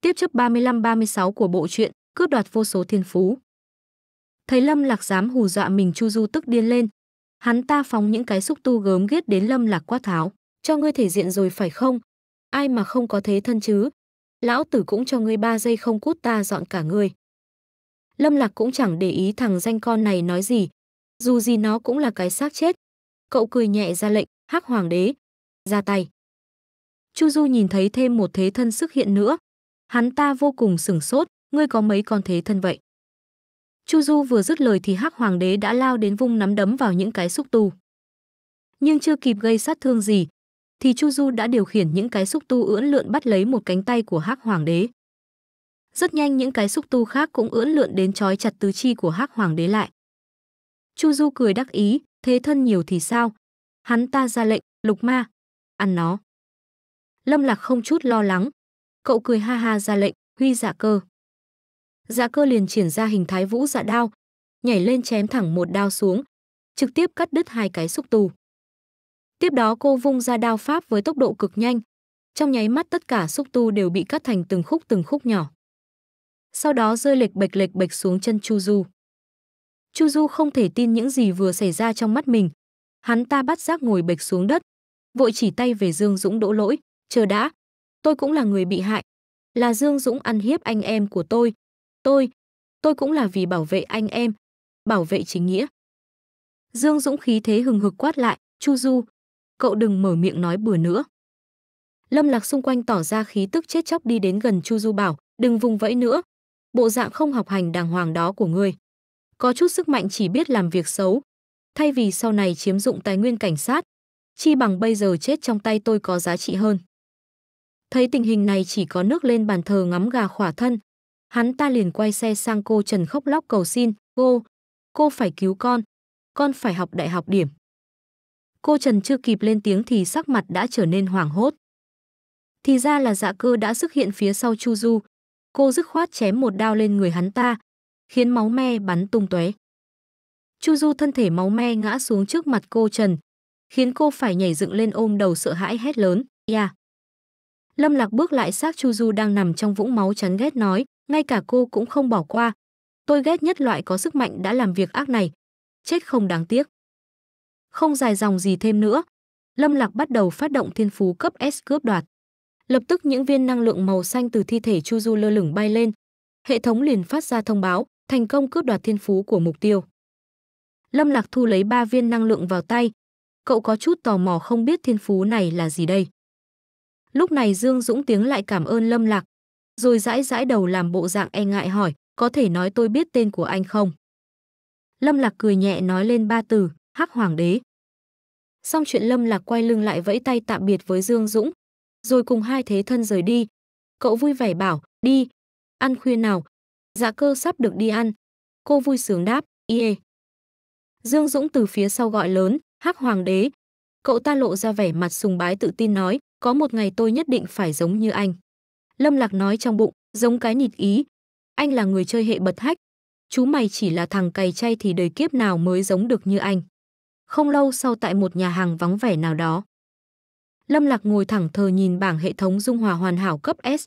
tiếp chấp 35-36 của bộ truyện, cướp đoạt vô số thiên phú. Thấy Lâm Lạc dám hù dọa mình Chu Du tức điên lên. Hắn ta phóng những cái xúc tu gớm ghét đến Lâm Lạc quát tháo, cho ngươi thể diện rồi phải không? Ai mà không có thế thân chứ? Lão tử cũng cho ngươi ba giây không cút ta dọn cả ngươi. Lâm Lạc cũng chẳng để ý thằng danh con này nói gì, dù gì nó cũng là cái xác chết. Cậu cười nhẹ ra lệnh, hắc hoàng đế, ra tay. Chu Du nhìn thấy thêm một thế thân xuất hiện nữa, Hắn ta vô cùng sửng sốt, ngươi có mấy con thế thân vậy? Chu Du vừa dứt lời thì Hắc Hoàng đế đã lao đến vung nắm đấm vào những cái xúc tu. Nhưng chưa kịp gây sát thương gì, thì Chu Du đã điều khiển những cái xúc tu ưỡn lượn bắt lấy một cánh tay của Hắc Hoàng đế. Rất nhanh những cái xúc tu khác cũng ưỡn lượn đến trói chặt tứ chi của Hắc Hoàng đế lại. Chu Du cười đắc ý, thế thân nhiều thì sao? Hắn ta ra lệnh, lục ma, ăn nó. Lâm Lạc không chút lo lắng, cậu cười ha ha ra lệnh, huy dạ cơ. Dạ cơ liền triển ra hình thái vũ dạ đao, nhảy lên chém thẳng một đao xuống, trực tiếp cắt đứt hai cái xúc tù. Tiếp đó cô vung ra đao pháp với tốc độ cực nhanh, trong nháy mắt tất cả xúc tu đều bị cắt thành từng khúc từng khúc nhỏ. Sau đó rơi lệch bệch lệch bệch xuống chân Chu Du. Chu Du không thể tin những gì vừa xảy ra trong mắt mình. Hắn ta bắt giác ngồi bệch xuống đất, vội chỉ tay về Dương Dũng đỗ lỗi, chờ đã, Tôi cũng là người bị hại. Là Dương Dũng ăn hiếp anh em của tôi. Tôi, tôi cũng là vì bảo vệ anh em, bảo vệ chính nghĩa. Dương Dũng khí thế hừng hực quát lại, Chu Du, cậu đừng mở miệng nói bừa nữa. Lâm Lạc xung quanh tỏ ra khí tức chết chóc đi đến gần Chu Du bảo, đừng vùng vẫy nữa. Bộ dạng không học hành đàng hoàng đó của ngươi. Có chút sức mạnh chỉ biết làm việc xấu. Thay vì sau này chiếm dụng tài nguyên cảnh sát, chi bằng bây giờ chết trong tay tôi có giá trị hơn. Thấy tình hình này chỉ có nước lên bàn thờ ngắm gà khỏa thân. Hắn ta liền quay xe sang cô Trần khóc lóc cầu xin, cô, cô phải cứu con, con phải học đại học điểm. Cô Trần chưa kịp lên tiếng thì sắc mặt đã trở nên hoảng hốt. Thì ra là dạ cơ đã xuất hiện phía sau Chu Du. Cô dứt khoát chém một đao lên người hắn ta, khiến máu me bắn tung tóe. Chu Du thân thể máu me ngã xuống trước mặt cô Trần, khiến cô phải nhảy dựng lên ôm đầu sợ hãi hét lớn, "Ya!" Dạ. Yeah. Lâm Lạc bước lại xác Chu Du đang nằm trong vũng máu chán ghét nói, ngay cả cô cũng không bỏ qua. Tôi ghét nhất loại có sức mạnh đã làm việc ác này. Chết không đáng tiếc. Không dài dòng gì thêm nữa. Lâm Lạc bắt đầu phát động thiên phú cấp S cướp đoạt. Lập tức những viên năng lượng màu xanh từ thi thể Chu Du lơ lửng bay lên. Hệ thống liền phát ra thông báo, thành công cướp đoạt thiên phú của mục tiêu. Lâm Lạc thu lấy ba viên năng lượng vào tay. Cậu có chút tò mò không biết thiên phú này là gì đây. Lúc này Dương Dũng tiếng lại cảm ơn Lâm Lạc, rồi rãi rãi đầu làm bộ dạng e ngại hỏi, có thể nói tôi biết tên của anh không? Lâm Lạc cười nhẹ nói lên ba từ, hắc hoàng đế. Xong chuyện Lâm Lạc quay lưng lại vẫy tay tạm biệt với Dương Dũng, rồi cùng hai thế thân rời đi. Cậu vui vẻ bảo, đi, ăn khuya nào, dạ cơ sắp được đi ăn. Cô vui sướng đáp, yê. Dương Dũng từ phía sau gọi lớn, hắc hoàng đế. Cậu ta lộ ra vẻ mặt sùng bái tự tin nói, có một ngày tôi nhất định phải giống như anh. Lâm Lạc nói trong bụng, giống cái nịt ý. Anh là người chơi hệ bật hách. Chú mày chỉ là thằng cày chay thì đời kiếp nào mới giống được như anh. Không lâu sau tại một nhà hàng vắng vẻ nào đó. Lâm Lạc ngồi thẳng thờ nhìn bảng hệ thống dung hòa hoàn hảo cấp S.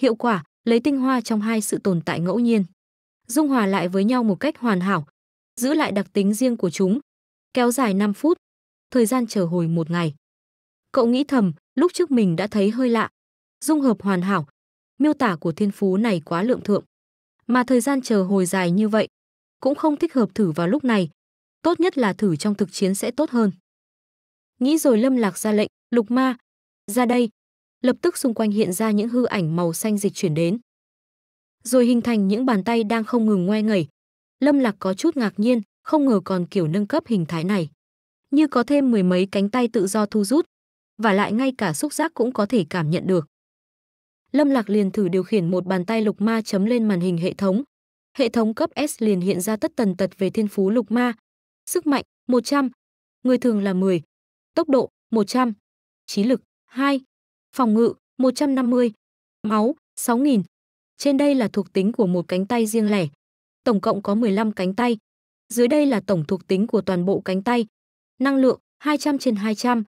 Hiệu quả, lấy tinh hoa trong hai sự tồn tại ngẫu nhiên. Dung hòa lại với nhau một cách hoàn hảo, giữ lại đặc tính riêng của chúng. Kéo dài 5 phút, thời gian chờ hồi một ngày. Cậu nghĩ thầm, lúc trước mình đã thấy hơi lạ. Dung hợp hoàn hảo, miêu tả của thiên phú này quá lượng thượng. Mà thời gian chờ hồi dài như vậy, cũng không thích hợp thử vào lúc này. Tốt nhất là thử trong thực chiến sẽ tốt hơn. Nghĩ rồi Lâm Lạc ra lệnh, lục ma, ra đây. Lập tức xung quanh hiện ra những hư ảnh màu xanh dịch chuyển đến. Rồi hình thành những bàn tay đang không ngừng ngoe ngẩy. Lâm Lạc có chút ngạc nhiên, không ngờ còn kiểu nâng cấp hình thái này. Như có thêm mười mấy cánh tay tự do thu rút, và lại ngay cả xúc giác cũng có thể cảm nhận được. Lâm Lạc liền thử điều khiển một bàn tay lục ma chấm lên màn hình hệ thống. Hệ thống cấp S liền hiện ra tất tần tật về thiên phú lục ma. Sức mạnh 100, người thường là 10, tốc độ 100, trí lực 2, phòng ngự 150, máu 6000. Trên đây là thuộc tính của một cánh tay riêng lẻ. Tổng cộng có 15 cánh tay. Dưới đây là tổng thuộc tính của toàn bộ cánh tay. Năng lượng 200 trên 200,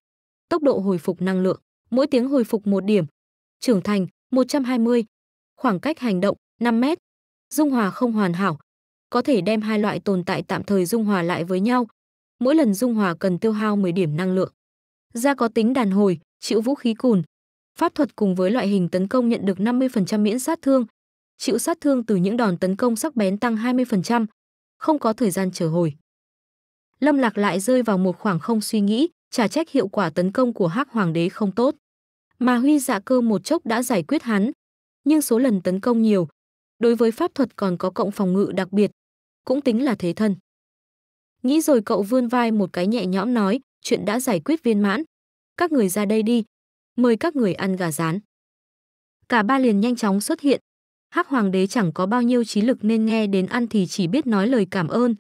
tốc độ hồi phục năng lượng, mỗi tiếng hồi phục một điểm. Trưởng thành 120, khoảng cách hành động 5 mét. Dung hòa không hoàn hảo, có thể đem hai loại tồn tại tạm thời dung hòa lại với nhau. Mỗi lần dung hòa cần tiêu hao 10 điểm năng lượng. Da có tính đàn hồi, chịu vũ khí cùn. Pháp thuật cùng với loại hình tấn công nhận được 50% miễn sát thương. Chịu sát thương từ những đòn tấn công sắc bén tăng 20%, không có thời gian trở hồi. Lâm Lạc lại rơi vào một khoảng không suy nghĩ, trả trách hiệu quả tấn công của Hắc Hoàng đế không tốt. Mà Huy Dạ Cơ một chốc đã giải quyết hắn, nhưng số lần tấn công nhiều, đối với pháp thuật còn có cộng phòng ngự đặc biệt, cũng tính là thế thân. Nghĩ rồi cậu vươn vai một cái nhẹ nhõm nói, chuyện đã giải quyết viên mãn. Các người ra đây đi, mời các người ăn gà rán. Cả ba liền nhanh chóng xuất hiện. Hắc hoàng đế chẳng có bao nhiêu trí lực nên nghe đến ăn thì chỉ biết nói lời cảm ơn,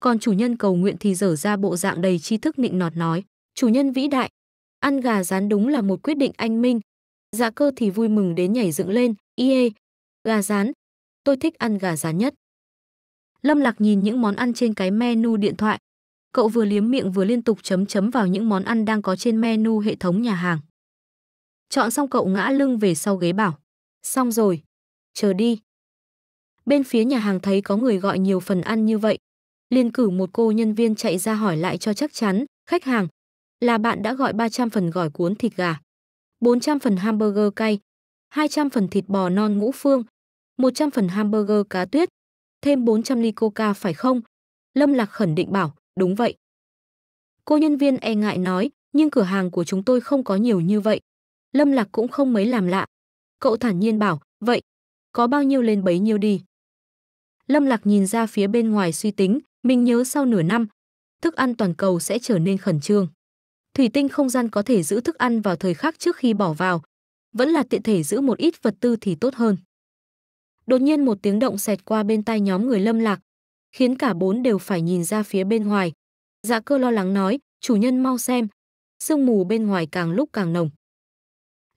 còn chủ nhân cầu nguyện thì dở ra bộ dạng đầy tri thức nịnh nọt nói chủ nhân vĩ đại. Ăn gà rán đúng là một quyết định anh minh. Dạ cơ thì vui mừng đến nhảy dựng lên, "Ie, gà rán, tôi thích ăn gà rán nhất." Lâm Lạc nhìn những món ăn trên cái menu điện thoại. Cậu vừa liếm miệng vừa liên tục chấm chấm vào những món ăn đang có trên menu hệ thống nhà hàng. Chọn xong cậu ngã lưng về sau ghế bảo, "Xong rồi, chờ đi." Bên phía nhà hàng thấy có người gọi nhiều phần ăn như vậy, liền cử một cô nhân viên chạy ra hỏi lại cho chắc chắn, khách hàng, là bạn đã gọi 300 phần gỏi cuốn thịt gà, 400 phần hamburger cay, 200 phần thịt bò non ngũ phương, 100 phần hamburger cá tuyết, thêm 400 ly coca phải không? Lâm Lạc khẩn định bảo, đúng vậy. Cô nhân viên e ngại nói, nhưng cửa hàng của chúng tôi không có nhiều như vậy. Lâm Lạc cũng không mấy làm lạ. Cậu thản nhiên bảo, vậy, có bao nhiêu lên bấy nhiêu đi. Lâm Lạc nhìn ra phía bên ngoài suy tính, mình nhớ sau nửa năm, thức ăn toàn cầu sẽ trở nên khẩn trương thủy tinh không gian có thể giữ thức ăn vào thời khắc trước khi bỏ vào. Vẫn là tiện thể giữ một ít vật tư thì tốt hơn. Đột nhiên một tiếng động xẹt qua bên tai nhóm người lâm lạc, khiến cả bốn đều phải nhìn ra phía bên ngoài. Dạ cơ lo lắng nói, chủ nhân mau xem, sương mù bên ngoài càng lúc càng nồng.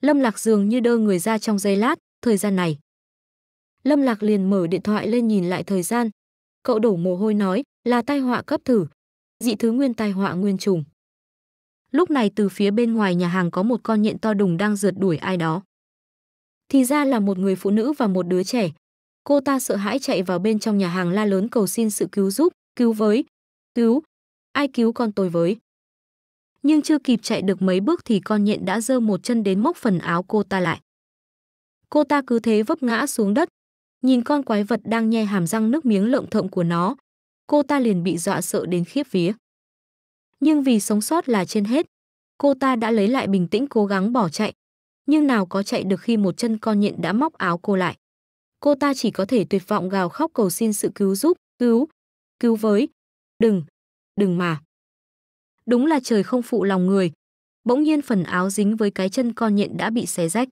Lâm lạc dường như đơ người ra trong giây lát, thời gian này. Lâm lạc liền mở điện thoại lên nhìn lại thời gian. Cậu đổ mồ hôi nói, là tai họa cấp thử, dị thứ nguyên tai họa nguyên trùng. Lúc này từ phía bên ngoài nhà hàng có một con nhện to đùng đang rượt đuổi ai đó. Thì ra là một người phụ nữ và một đứa trẻ. Cô ta sợ hãi chạy vào bên trong nhà hàng la lớn cầu xin sự cứu giúp, cứu với, cứu, ai cứu con tôi với. Nhưng chưa kịp chạy được mấy bước thì con nhện đã giơ một chân đến móc phần áo cô ta lại. Cô ta cứ thế vấp ngã xuống đất, nhìn con quái vật đang nhe hàm răng nước miếng lợm thợm của nó, cô ta liền bị dọa sợ đến khiếp vía nhưng vì sống sót là trên hết. Cô ta đã lấy lại bình tĩnh cố gắng bỏ chạy, nhưng nào có chạy được khi một chân con nhện đã móc áo cô lại. Cô ta chỉ có thể tuyệt vọng gào khóc cầu xin sự cứu giúp, cứu, cứu với. Đừng, đừng mà. Đúng là trời không phụ lòng người. Bỗng nhiên phần áo dính với cái chân con nhện đã bị xé rách.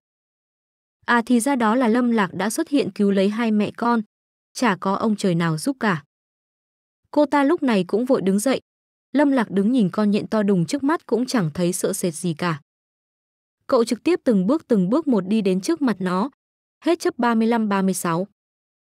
À thì ra đó là Lâm Lạc đã xuất hiện cứu lấy hai mẹ con. Chả có ông trời nào giúp cả. Cô ta lúc này cũng vội đứng dậy, Lâm Lạc đứng nhìn con nhện to đùng trước mắt cũng chẳng thấy sợ sệt gì cả. Cậu trực tiếp từng bước từng bước một đi đến trước mặt nó. Hết chấp 35-36.